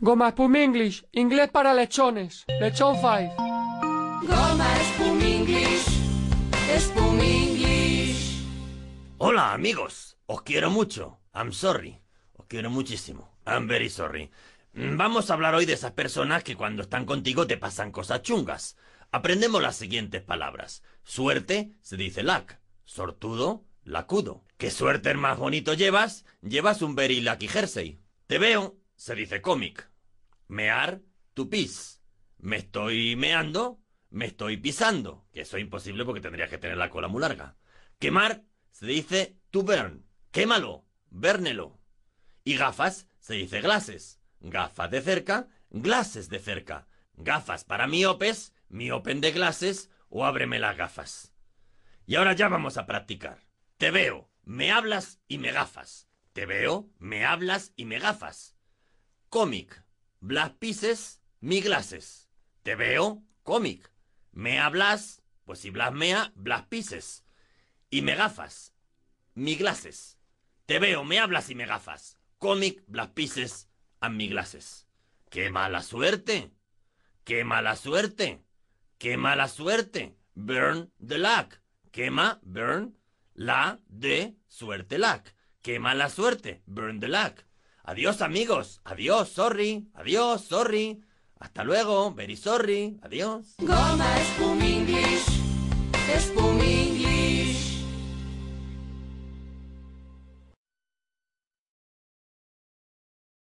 Goma Spum English, inglés para lechones. Lechón 5. Goma Spum English, Spum English. Hola amigos, os quiero mucho. I'm sorry. Os quiero muchísimo. I'm very sorry. Mm, vamos a hablar hoy de esas personas que cuando están contigo te pasan cosas chungas. Aprendemos las siguientes palabras. Suerte se dice luck, Sortudo, lacudo. ¿Qué suerte más bonito llevas? Llevas un very lucky jersey. Te veo se dice cómic. Mear, to pis. Me estoy meando, me estoy pisando. Que eso es imposible porque tendrías que tener la cola muy larga. Quemar, se dice to burn. Quémalo, bérnelo. Y gafas, se dice glasses. Gafas de cerca, glases de cerca. Gafas para miopes, miopen de glasses o ábreme las gafas. Y ahora ya vamos a practicar. Te veo, me hablas y me gafas. Te veo, me hablas y me gafas cómic. Black pieces, mi glasses Te veo, cómic. Me hablas, pues si blasmea, black Y me gafas, mi glasses Te veo, me hablas y me gafas. Cómic, black pieces, a mi glasses ¡Qué mala suerte! ¡Qué mala suerte! ¡Qué mala suerte! Burn the luck, Quema, burn, la, de, suerte luck, ¡Qué mala suerte! Burn the luck, Adiós amigos, adiós, sorry, adiós, sorry. Hasta luego, very sorry, adiós. Goma